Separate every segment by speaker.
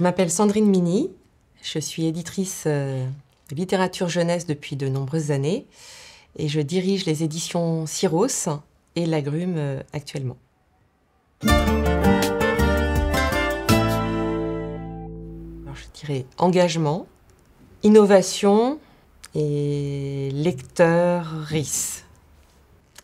Speaker 1: Je m'appelle Sandrine Mini, je suis éditrice de euh, littérature jeunesse depuis de nombreuses années et je dirige les éditions Cyros et Lagrume euh, actuellement. je dirais engagement, innovation et lecteur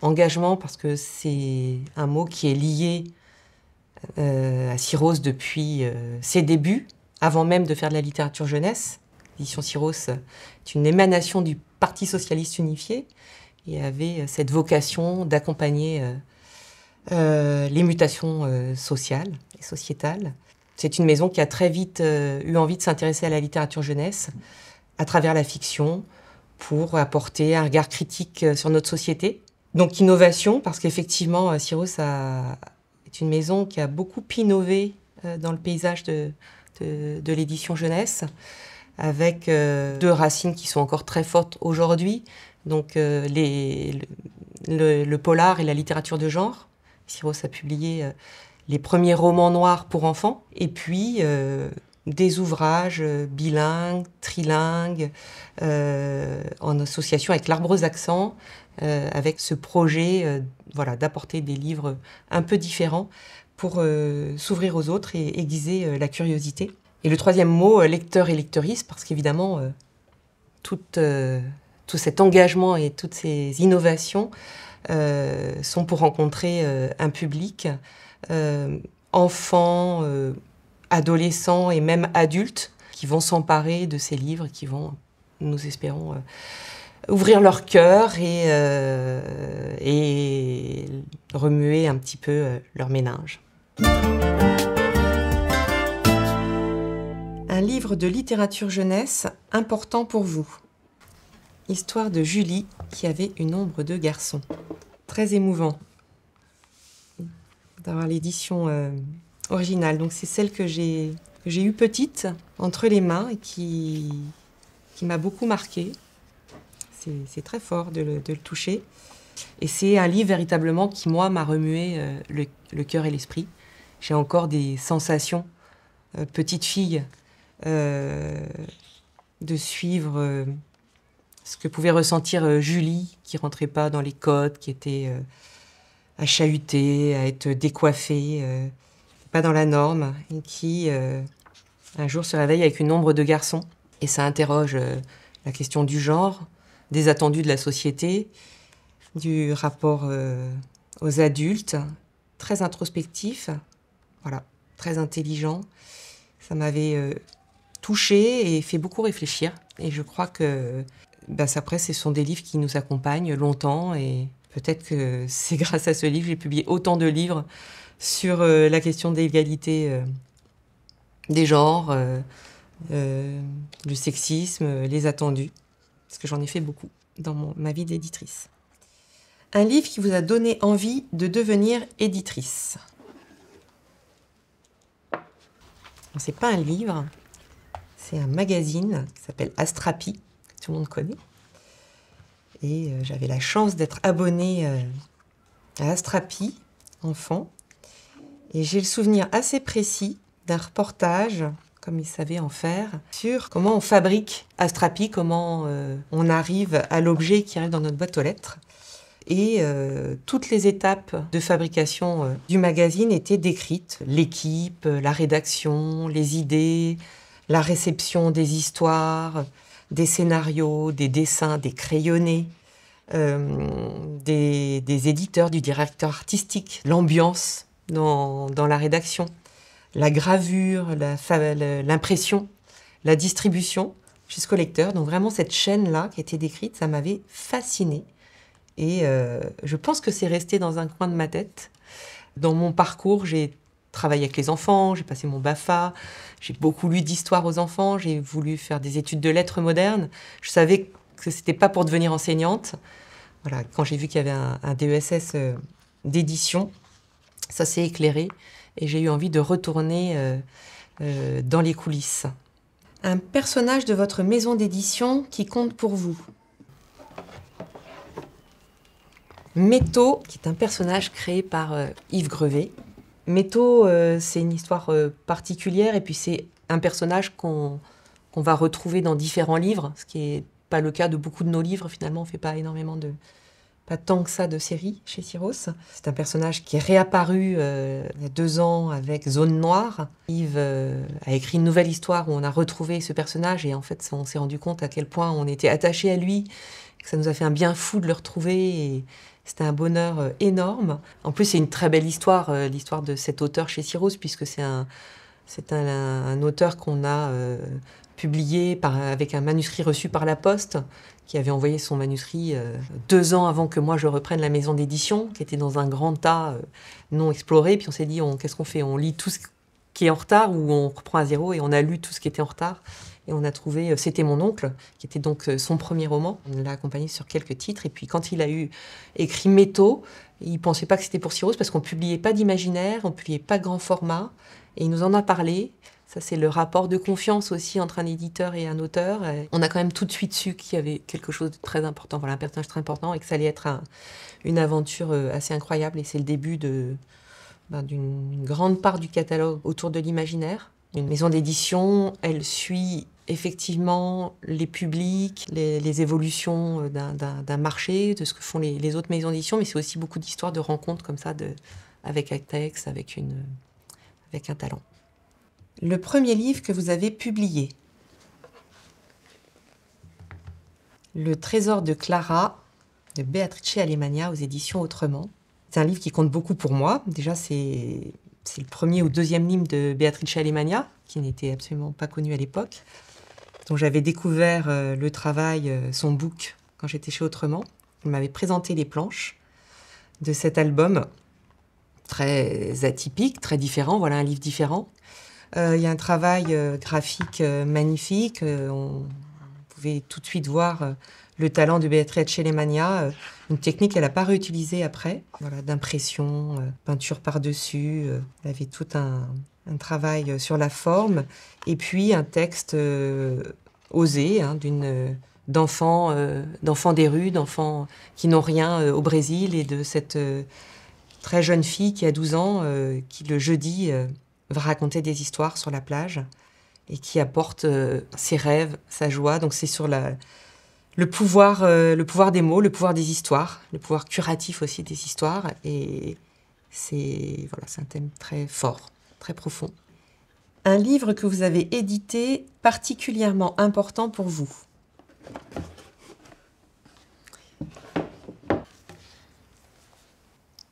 Speaker 1: Engagement parce que c'est un mot qui est lié euh, à Cyrose depuis euh, ses débuts, avant même de faire de la littérature jeunesse. L'édition Cyrose est une émanation du Parti socialiste unifié et avait euh, cette vocation d'accompagner euh, les mutations sociales et sociétales. C'est une maison qui a très vite eu envie de s'intéresser à la littérature jeunesse à travers la fiction pour apporter un regard critique sur notre société. Donc innovation, parce qu'effectivement, Cyrus a, c'est une maison qui a beaucoup innové euh, dans le paysage de, de, l'édition jeunesse, avec euh, deux racines qui sont encore très fortes aujourd'hui, donc euh, les, le, polar et la littérature de genre. Cyrus a publié les premiers romans noirs pour enfants, et puis des ouvrages euh, bilingues, trilingues, euh, en association avec l'Arbre aux accents, euh, avec ce projet voilà, d'apporter des livres un peu différents pour s'ouvrir aux autres et aiguiser la curiosité. Et le troisième mot, lecteur et lectrice, parce qu'évidemment, tout, tout, cet engagement et toutes ces innovations sont pour rencontrer un public, enfants, adolescents et même adultes qui vont s'emparer de ces livres, qui vont, nous espérons, euh, ouvrir leur cœur et, euh, et, remuer un petit peu euh, leur méninge. Un livre de littérature jeunesse important pour vous. Histoire de Julie qui avait une ombre de garçon. Très émouvant d'avoir l'édition original Donc c'est celle que j'ai j'ai eue petite entre les mains et qui, qui m'a beaucoup marquée. C'est très fort de le, de le toucher. Et c'est un livre véritablement qui, moi, m'a remué euh, le, cœur et l'esprit. J'ai encore des sensations, euh, petite fille, euh, de suivre ce que pouvait ressentir Julie, qui rentrait pas dans les codes, qui était à chahuter, à être décoiffée pas dans la norme et qui euh, un jour se réveille avec une ombre de garçons. Et ça interroge euh, la question du genre, des attendus de la société, du rapport euh, aux adultes, très introspectif, voilà, très intelligent. Ça m'avait touché et fait beaucoup réfléchir. Et je crois que ben, après, ce sont des livres qui nous accompagnent longtemps. Et peut-être que c'est grâce à ce livre j'ai publié autant de livres sur euh, la question d'égalité euh, des genres, euh, du sexisme, les attendus, parce que j'en ai fait beaucoup dans ma vie d'éditrice. Un livre qui vous a donné envie de devenir éditrice. n'est pas un livre, c'est un magazine qui s'appelle Astrapi, tout le monde connaît. Et j'avais la chance d'être abonnée à Astrapi, enfant. Et j'ai le souvenir assez précis d'un reportage comme il savait en faire, sur comment on fabrique Astrapi, comment euh, on arrive à l'objet qui arrive dans notre boîte aux lettres. Et euh, toutes les étapes de fabrication euh, du magazine étaient décrites. L'équipe, la rédaction, les idées, la réception des histoires, des scénarios, des dessins, des crayonnés. des éditeurs, du directeur artistique, l'ambiance dans, dans la rédaction. La gravure, l'impression, la, distribution jusqu'au lecteur. Donc vraiment cette chaîne-là qui a été décrite, ça m'avait fascinée. Et euh, je pense que c'est resté dans un coin de ma tête. Dans mon parcours, j'ai travaillé avec les enfants, j'ai passé mon BAFA, j'ai beaucoup lu d'histoire aux enfants, j'ai voulu faire des études de lettres modernes. Je savais que ce n'était pas pour devenir enseignante. Voilà, quand j'ai vu qu'il y avait un, un DESS euh, d'édition, ça s'est éclairé et j'ai eu envie de retourner euh, euh, dans les coulisses. Un personnage de votre maison d'édition qui compte pour vous Métaux, qui est un personnage créé par euh, Yves Grevet. Métaux, c'est une histoire particulière et puis c'est un personnage qu'on va retrouver dans différents livres, ce qui n'est pas le cas de beaucoup de nos livres finalement, on ne fait pas énormément de, pas tant que ça de série chez Cyrus. C'est un personnage qui est réapparu euh, il y a deux ans avec Zone Noire. Yves euh, a écrit une nouvelle histoire où on a retrouvé ce personnage et en fait on s'est rendu compte à quel point on était attaché à lui, ça nous a fait un bien fou de le retrouver et c'était un bonheur euh, énorme. En plus c'est une très belle histoire, l'histoire de cet auteur chez Cyrus puisque c'est un, auteur qu'on a publié avec un manuscrit reçu par la poste qui avait envoyé son manuscrit euh, deux ans avant que moi je reprenne la maison d'édition, qui était dans un grand tas euh, non exploré. Puis on s'est dit, qu'est-ce qu'on fait On lit tout ce qui est en retard ou on reprend à zéro et on a lu tout ce qui était en retard. Et on a trouvé euh, C'était mon oncle, qui était donc son premier roman. On l'a accompagné sur quelques titres. Et puis quand il a eu écrit Métaux, il pensait pas que c'était pour Cyrus parce qu'on publiait pas d'imaginaire, on publiait pas grand format. Et il nous en a parlé. Ça, c'est le rapport de confiance aussi entre un éditeur et un auteur. on a quand même tout de suite su qu'il y avait quelque chose de très important, voilà, un personnage très important, et que ça allait être une aventure euh, assez incroyable. Et c'est le début de, ben, d'une grande part du catalogue autour de l'imaginaire. Une maison d'édition, elle suit effectivement les publics, les, évolutions euh, d'un marché, de ce que font les, autres maisons d'édition, mais c'est aussi beaucoup d'histoires de rencontres comme ça de, avec un texte, avec, une, avec un talent le premier livre que vous avez publié. Le Trésor de Clara de Beatrice Alemania aux éditions Autrement. C'est un livre qui compte beaucoup pour moi. Déjà, c'est le premier ou deuxième livre de Beatrice Alemania, qui n'était absolument pas connu à l'époque, dont j'avais découvert euh, le travail, euh, son book, quand j'étais chez Autrement. Il m'avait présenté les planches de cet album, très atypique, très différent, voilà un livre différent. Euh, il y a un travail euh, graphique euh, magnifique. on pouvait tout de suite voir le talent de Beatrice Chelemania. une technique qu'elle n'a pas réutilisée après, voilà, d'impression, peinture par-dessus. elle avait tout un, travail sur la forme. Et puis un texte osé hein, d'une d'enfants des rues, d'enfants qui n'ont rien au Brésil et de cette très jeune fille qui a 12 ans qui le jeudi va raconter des histoires sur la plage et qui apporte euh, ses rêves, sa joie. Donc c'est sur la, le, pouvoir, euh, le pouvoir des mots, le pouvoir des histoires, le pouvoir curatif aussi des histoires. Et c'est voilà, un thème très fort, très profond. Un livre que vous avez édité particulièrement important pour vous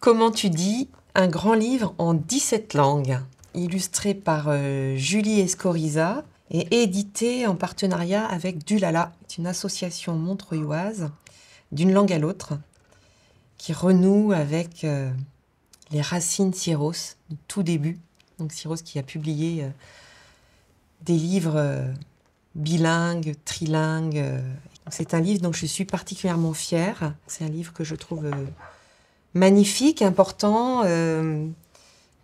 Speaker 1: Comment tu dis un grand livre en 17 langues illustré par euh, Julie Escoriza et édité en partenariat avec Dulala, une association montreuilloise d'une langue à l'autre qui renoue avec euh, les racines Cyros du tout début. Donc qui a publié euh, des livres bilingues, trilingues. C'est un livre dont je suis particulièrement fière. C'est un livre que je trouve magnifique, important,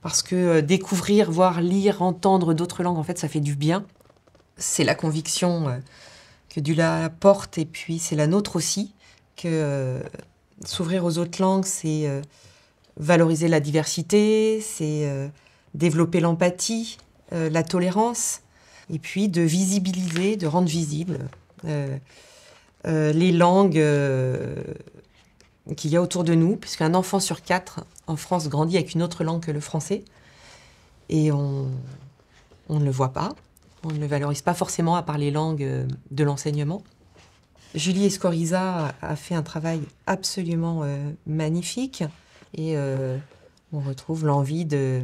Speaker 1: parce que euh, découvrir, voir, lire, entendre d'autres langues, en fait, ça fait du bien. C'est la conviction euh, que Dula porte, et puis c'est la nôtre aussi, que euh, s'ouvrir aux autres langues, c'est valoriser la diversité, c'est développer l'empathie, la tolérance, et puis de visibiliser, de rendre visible les langues qu'il y a autour de nous, puisqu'un enfant sur quatre en France, grandit avec une autre langue que le français. Et on, ne le voit pas. On ne le valorise pas forcément à part les langues euh, de l'enseignement. Julie Escoriza a fait un travail absolument euh, magnifique et euh, on retrouve l'envie de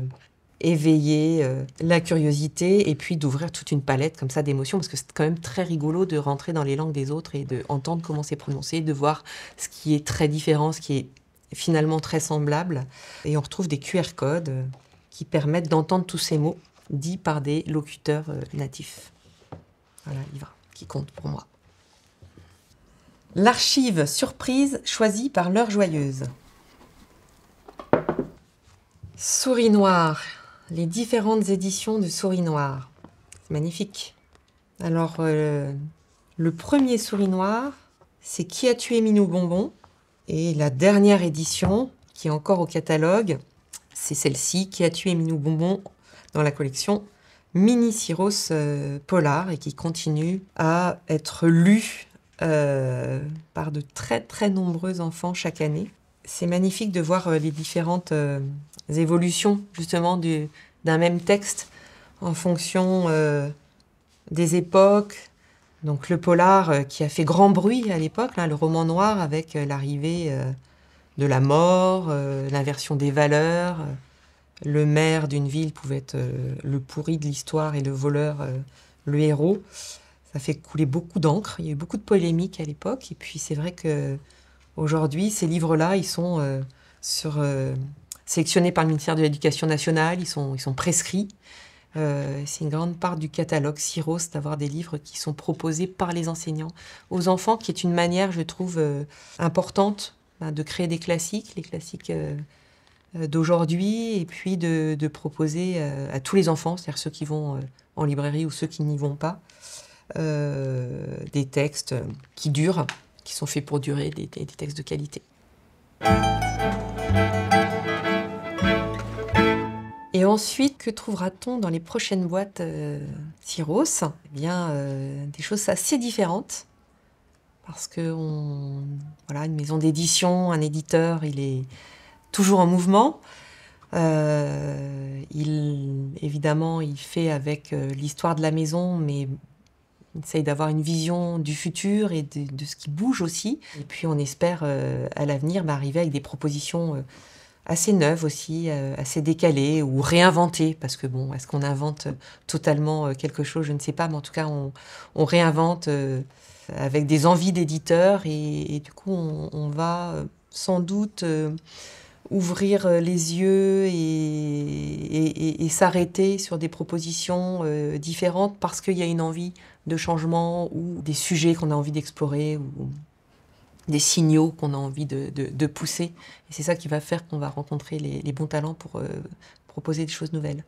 Speaker 1: éveiller la curiosité et puis d'ouvrir toute une palette comme ça d'émotions parce que c'est quand même très rigolo de rentrer dans les langues des autres et de entendre comment c'est prononcé, de voir ce qui est très différent, ce qui est finalement très semblables. Et on retrouve des QR codes qui permettent d'entendre tous ces mots dits par des locuteurs euh, natifs. Voilà, il qui compte pour moi. L'archive surprise choisie par l'heure joyeuse. Souris noire, les différentes éditions de Souris noire. C'est magnifique. Alors, euh, le premier Souris noire, c'est Qui a tué Minou Bonbon et la dernière édition, qui est encore au catalogue, c'est celle-ci, Qui a tué Minou Bonbon dans la collection Mini Cyros euh, Polar et qui continue à être lue euh, par de très très nombreux enfants chaque année. C'est magnifique de voir euh, les différentes évolutions justement d'un même texte en fonction des époques, donc le polar euh, qui a fait grand bruit à l'époque, hein, le roman noir avec euh, l'arrivée euh, de la mort, l'inversion des valeurs. le maire d'une ville pouvait être le pourri de l'histoire et le voleur, le héros. Ça fait couler beaucoup d'encre. Il y a eu beaucoup de polémiques à l'époque. Et puis c'est vrai que aujourd'hui, ces livres-là, ils sont sélectionnés par le ministère de l'Éducation nationale. ils sont prescrits. Euh, c'est une grande part du catalogue Syros d'avoir des livres qui sont proposés par les enseignants aux enfants, qui est une manière, je trouve, euh, importante bah, de créer des classiques, les classiques euh, d'aujourd'hui, et puis de, proposer à tous les enfants, c'est-à-dire ceux qui vont en librairie ou ceux qui n'y vont pas, des textes qui durent, qui sont faits pour durer, des textes de qualité. Et ensuite, que trouvera-t-on dans les prochaines boîtes euh, Eh bien, euh, des choses assez différentes. Parce que on, voilà, une maison d'édition, un éditeur, il est toujours en mouvement. Euh, il, évidemment, il fait avec euh, l'histoire de la maison, mais il essaye d'avoir une vision du futur et de, ce qui bouge aussi. Et puis, on espère à l'avenir bah, arriver avec des propositions assez neuve aussi, euh, assez décalée ou réinventée, parce que bon, est-ce qu'on invente euh, totalement euh, quelque chose Je ne sais pas, mais en tout cas, on, on réinvente avec des envies d'éditeurs et, du coup, on, va sans doute ouvrir les yeux et, et s'arrêter sur des propositions différentes parce qu'il y a une envie de changement ou des sujets qu'on a envie d'explorer. Ou des signaux qu'on a envie de, pousser. Et c'est ça qui va faire qu'on va rencontrer les, bons talents pour euh, proposer des choses nouvelles.